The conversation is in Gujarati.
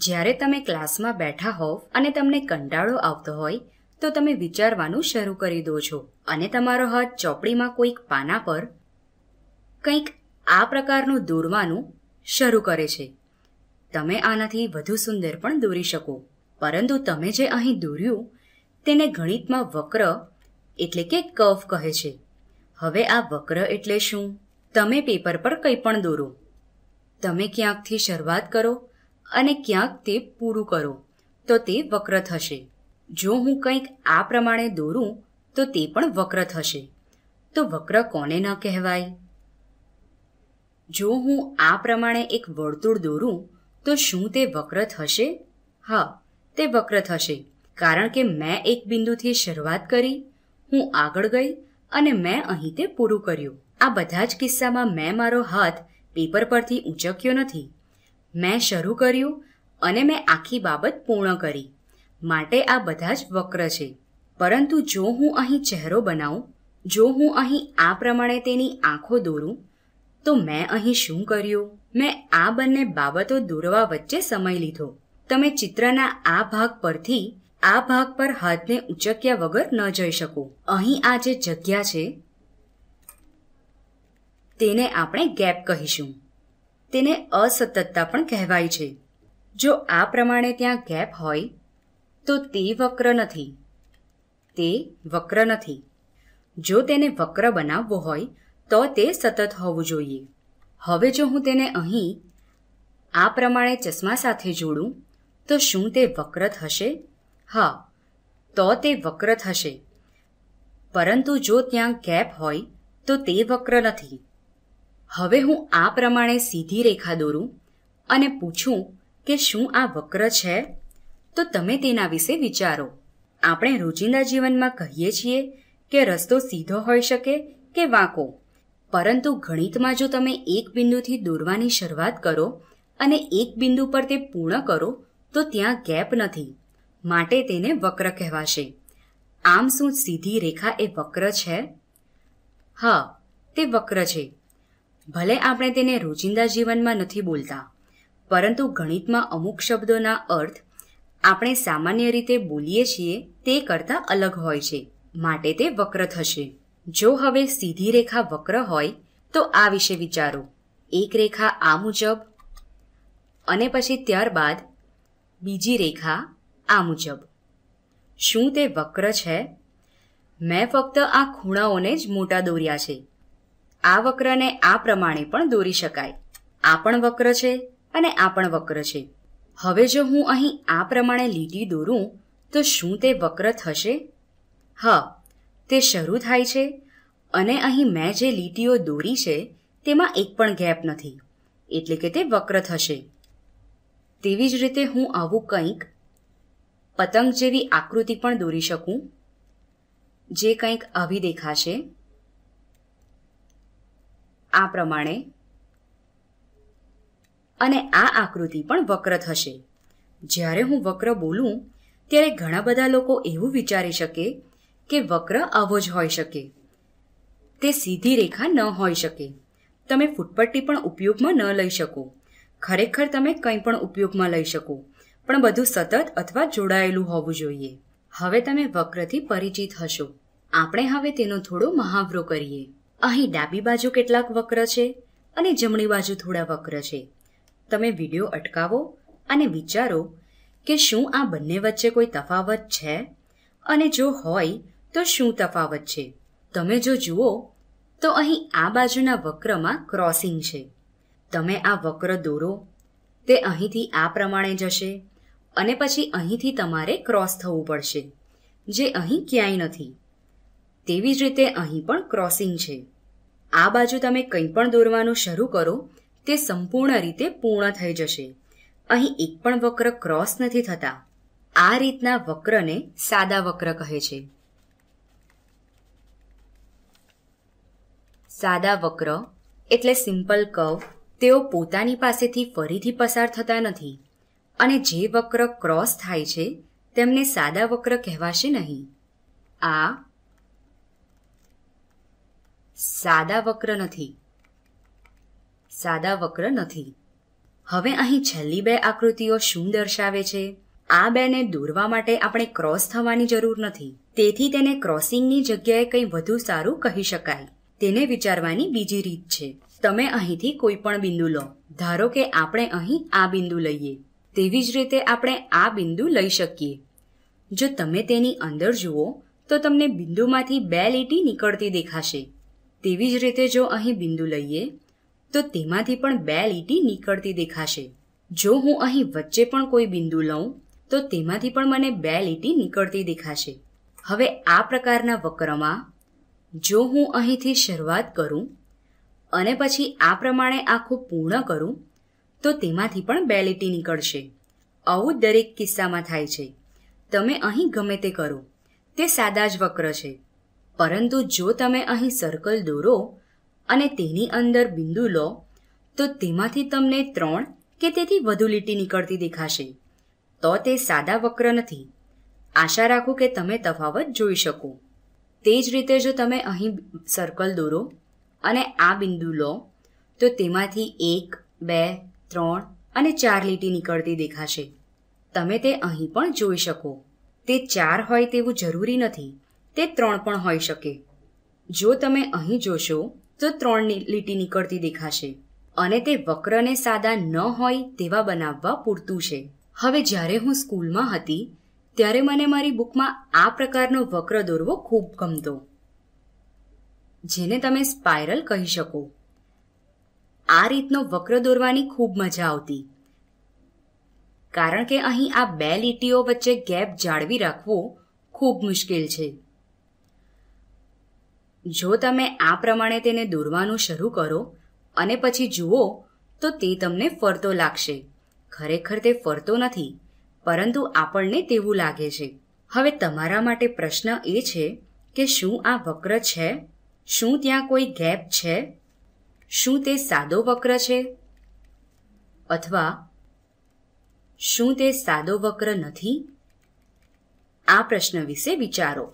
જ્યારે તમે ક્લાસમાં બેઠા હોવ અને તમને કંટાળો આવતો હોય તો તમે વિચારવાનું શરૂ કરી દો છો અને તમારો હાથ ચોપડીમાં કોઈક પાના પર કંઈક આ પ્રકારનું દોરવાનું શરૂ કરે છે તમે આનાથી વધુ સુંદર પણ દોરી શકો પરંતુ તમે જે અહીં દોર્યું તેને ગણિતમાં વક્ર એટલે કે કફ કહે છે હવે આ વક્ર એટલે શું તમે પેપર પર કંઈ પણ દોરો તમે ક્યાંકથી શરૂઆત કરો અને ક્યાંક તે પૂરું કરો તો તે વક્ર થશે જો હું કંઈક આ પ્રમાણે દોરું તો તે પણ વક્ર થશે તો વક્ર કોને ન કહેવાય જો હું આ પ્રમાણે એક વર્તુળ દોરું તો શું તે વક્ર થશે હા તે વક્ર થશે કારણ કે મેં એક બિંદુથી શરૂઆત કરી હું આગળ ગઈ અને મેં અહીં તે પૂરું કર્યું આ બધા જ કિસ્સામાં મેં મારો હાથ પેપર પરથી ઊંચક્યો નથી મેં શરૂ કર્યું અને મેં આખી બાબત પૂર્ણ કરી માટે આ બધા જ વક્ર છે પરંતુ જો હું અહીં ચહેરો બનાવું જો હું અહીં આ પ્રમાણે તેની આંખો દોરું તો મેં અહીં શું કર્યું મેં આ બંને બાબતો દોરવા વચ્ચે સમય લીધો તમે ચિત્રના આ ભાગ પરથી આ ભાગ પર હાથને ઉચક્યા વગર ન જઈ શકો અહીં આ જે જગ્યા છે તેને આપણે ગેપ કહીશું તેને અસતતતા પણ કહેવાય છે જો આ પ્રમાણે ત્યાં ગેપ હોય તો તે વક્ર નથી તે વક્ર નથી જો તેને વક્ર બનાવવો હોય તો તે સતત હોવું જોઈએ હવે જો હું તેને અહીં આ પ્રમાણે ચશ્મા સાથે જોડું તો શું તે વક્ર થશે હા તો તે વક્ર થશે પરંતુ જો ત્યાં ગેપ હોય તો તે વક્ર નથી હવે હું આ પ્રમાણે સીધી રેખા દોરું અને પૂછું કે શું આ વક્ર છે તો તમે તેના વિશે વિચારો આપણે રોજિંદા જીવનમાં કહીએ છીએ કે રસ્તો સીધો હોઈ શકે કે વાંકો પરંતુ ગણિતમાં જો તમે એક બિંદુથી દોરવાની શરૂઆત કરો અને એક બિંદુ પર તે પૂર્ણ કરો તો ત્યાં ગેપ નથી માટે તેને વક્ર કહેવાશે આમ શું સીધી રેખા એ વક્ર છે હા તે વક્ર છે ભલે આપણે તેને રોજિંદા જીવનમાં નથી બોલતા પરંતુ ગણિતમાં અમુક શબ્દોના અર્થ આપણે સામાન્ય રીતે બોલીએ છીએ તે કરતાં અલગ હોય છે માટે તે વક્ર થશે જો હવે સીધી રેખા વક્ર હોય તો આ વિશે વિચારો એક રેખા આ મુજબ અને પછી ત્યારબાદ બીજી રેખા આ મુજબ શું તે વક્ર છે મેં ફક્ત આ ખૂણાઓને જ મોટા દોર્યા છે આ વક્રને આ પ્રમાણે પણ દોરી શકાય આ પણ વક્ર છે અને આ પણ વક્ર છે હવે જો હું અહીં આ પ્રમાણે લીટી દોરું તો શું તે વક્ર થશે હા તે શરૂ થાય છે અને અહીં મેં જે લીટીઓ દોરી છે તેમાં એક પણ ગેપ નથી એટલે કે તે વક્ર થશે તેવી જ રીતે હું આવું કંઈક પતંગ જેવી આકૃતિ પણ દોરી શકું જે કંઈક આવી દેખાશે આ પ્રમાણે અને આ આકૃતિ પણ વક્ર થશે જ્યારે હું વક્ર બોલું ત્યારે ઘણા બધા લોકો એવું વિચારી શકે કે વક્ર આવો જ હોઈ શકે તે સીધી રેખા ન હોઈ શકે તમે ફૂટપટ્ટી પણ ઉપયોગમાં ન લઈ શકો ખરેખર તમે કંઈ પણ ઉપયોગમાં લઈ શકો પણ બધું સતત અથવા જોડાયેલું હોવું જોઈએ હવે તમે વક્રથી પરિચિત હશો આપણે હવે તેનો થોડો મહાવરો કરીએ અહીં ડાબી બાજુ કેટલાક વક્ર છે અને જમણી બાજુ થોડા વક્ર છે તમે વિડીયો અટકાવો અને વિચારો કે શું આ બંને વચ્ચે કોઈ તફાવત છે અને જો હોય તો શું તફાવત છે તમે જો જુઓ તો અહીં આ બાજુના વક્રમાં ક્રોસિંગ છે તમે આ વક્ર દોરો તે અહીંથી આ પ્રમાણે જશે અને પછી અહીંથી તમારે ક્રોસ થવું પડશે જે અહીં ક્યાંય નથી તેવી જ રીતે અહીં પણ ક્રોસિંગ છે આ બાજુ તમે કંઈ પણ દોરવાનું શરૂ કરો તે સંપૂર્ણ રીતે પૂર્ણ થઈ જશે અહીં એક પણ વક્ર ક્રોસ નથી થતા આ રીતના વક્રને સાદા વક્ર કહે છે સાદા વક્ર એટલે સિમ્પલ કર્વ તેઓ પોતાની પાસેથી ફરીથી પસાર થતા નથી અને જે વક્ર ક્રોસ થાય છે તેમને સાદા વક્ર કહેવાશે નહીં આ સાદા વક્ર નથી સાદા વક્ર નથી હવે અહીં છેલ્લી બે આકૃતિઓ શું દર્શાવે છે આ બેને દોરવા માટે આપણે ક્રોસ થવાની જરૂર નથી તેથી તેને ક્રોસિંગની જગ્યાએ કંઈ વધુ સારું કહી શકાય તેને વિચારવાની બીજી રીત છે તમે અહીંથી કોઈ પણ બિંદુ લો ધારો કે આપણે અહીં આ બિંદુ લઈએ તેવી જ રીતે આપણે આ બિંદુ લઈ શકીએ જો તમે તેની અંદર જુઓ તો તમને બિંદુમાંથી બે લીટી નીકળતી દેખાશે તેવી જ રીતે જો અહીં બિંદુ લઈએ તો તેમાંથી પણ બે લીટી નીકળતી દેખાશે જો હું અહીં વચ્ચે પણ કોઈ બિંદુ લઉં તો તેમાંથી પણ મને બે લીટી નીકળતી દેખાશે હવે આ પ્રકારના વક્રમાં જો હું અહીંથી શરૂઆત કરું અને પછી આ પ્રમાણે આખું પૂર્ણ કરું તો તેમાંથી પણ બે લીટી નીકળશે આવું દરેક કિસ્સામાં થાય છે તમે અહીં ગમે તે કરો તે સાદા જ વક્ર છે પરંતુ જો તમે અહીં સર્કલ દોરો અને તેની અંદર બિંદુ લો તો તેમાંથી તમને ત્રણ કે તેથી વધુ લીટી નીકળતી દેખાશે તો તે સાદા વક્ર નથી આશા રાખું કે તમે તફાવત જોઈ શકો તે જ રીતે જો તમે અહીં સર્કલ દોરો અને આ બિંદુ લો તો તેમાંથી એક બે ત્રણ અને ચાર લીટી નીકળતી દેખાશે તમે તે અહીં પણ જોઈ શકો તે ચાર હોય તેવું જરૂરી નથી તે ત્રણ પણ હોઈ શકે જો તમે અહીં જોશો તો ત્રણની લીટી નીકળતી દેખાશે અને તે વક્રને સાદા ન હોય તેવા બનાવવા પૂરતું છે હવે જ્યારે હું સ્કૂલમાં હતી ત્યારે મને મારી બુકમાં આ પ્રકારનો વક્ર દોરવો ખૂબ ગમતો જેને તમે સ્પાયરલ કહી શકો આ રીતનો વક્ર દોરવાની ખૂબ મજા આવતી કારણ કે અહીં આ બે લીટીઓ વચ્ચે ગેપ જાળવી રાખવો ખૂબ મુશ્કેલ છે જો તમે આ પ્રમાણે તેને દોરવાનું શરૂ કરો અને પછી જુઓ તો તે તમને ફરતો લાગશે ખરેખર તે ફરતો નથી પરંતુ આપણને તેવું લાગે છે હવે તમારા માટે પ્રશ્ન એ છે કે શું આ વક્ર છે શું ત્યાં કોઈ ગેપ છે શું તે સાદો વક્ર છે અથવા શું તે સાદો વક્ર નથી આ પ્રશ્ન વિશે વિચારો